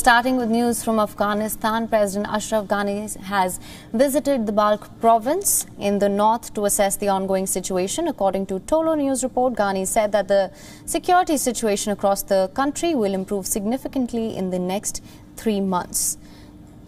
Starting with news from Afghanistan, President Ashraf Ghani has visited the Balkh province in the north to assess the ongoing situation. According to Tolo News report, Ghani said that the security situation across the country will improve significantly in the next three months.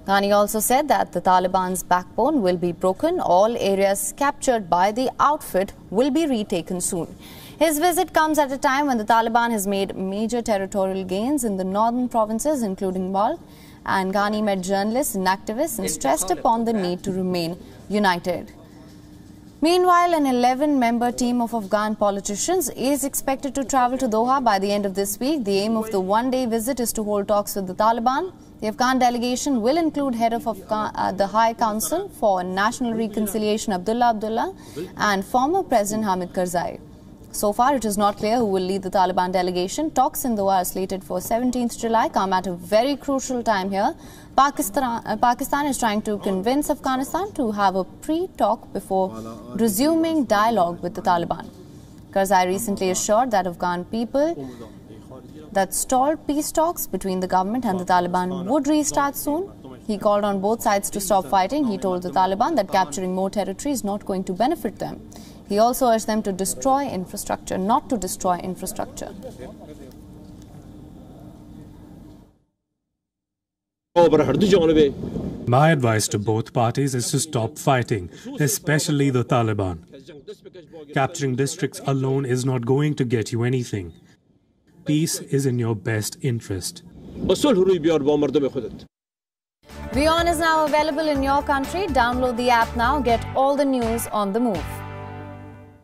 Ghani also said that the Taliban's backbone will be broken. All areas captured by the outfit will be retaken soon. His visit comes at a time when the Taliban has made major territorial gains in the northern provinces, including Balkh. And Ghani met journalists and activists and stressed upon the need to remain united. Meanwhile, an 11-member team of Afghan politicians is expected to travel to Doha by the end of this week. The aim of the one-day visit is to hold talks with the Taliban. The Afghan delegation will include head of Afghan, uh, the High Council for National Reconciliation Abdullah Abdullah and former President Hamid Karzai. So far, it is not clear who will lead the Taliban delegation. Talks in Doha are slated for 17th July, come at a very crucial time here. Pakistan, uh, Pakistan is trying to convince Afghanistan to have a pre-talk before resuming dialogue with the Taliban. Karzai recently assured that Afghan people that stalled peace talks between the government and the Taliban would restart soon. He called on both sides to stop fighting. He told the Taliban that capturing more territory is not going to benefit them. He also urged them to destroy infrastructure, not to destroy infrastructure. My advice to both parties is to stop fighting, especially the Taliban. Capturing districts alone is not going to get you anything. Peace is in your best interest. Beyond is now available in your country. Download the app now. Get all the news on the move.